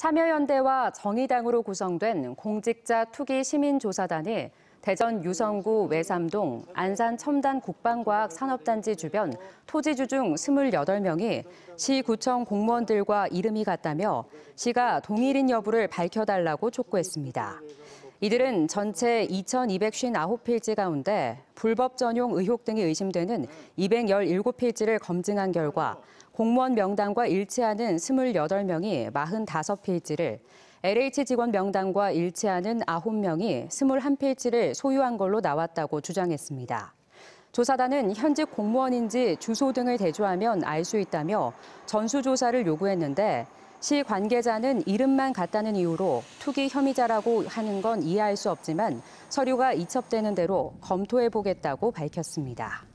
참여연대와 정의당으로 구성된 공직자 투기 시민조사단이 대전 유성구 외삼동 안산 첨단 국방과학 산업단지 주변 토지주 중 28명이 시구청 공무원들과 이름이 같다며 시가 동일인 여부를 밝혀달라고 촉구했습니다. 이들은 전체 2,259페이지 가운데 불법 전용 의혹 등이 의심되는 217페이지를 검증한 결과 공무원 명단과 일치하는 28명이 45페이지를, LH 직원 명단과 일치하는 9명이 21페이지를 소유한 걸로 나왔다고 주장했습니다. 조사단은 현직 공무원인지 주소 등을 대조하면 알 수 있다며 전수조사를 요구했는데 시 관계자는 이름만 같다는 이유로 투기 혐의자라고 하는 건 이해할 수 없지만 서류가 이첩되는 대로 검토해 보겠다고 밝혔습니다.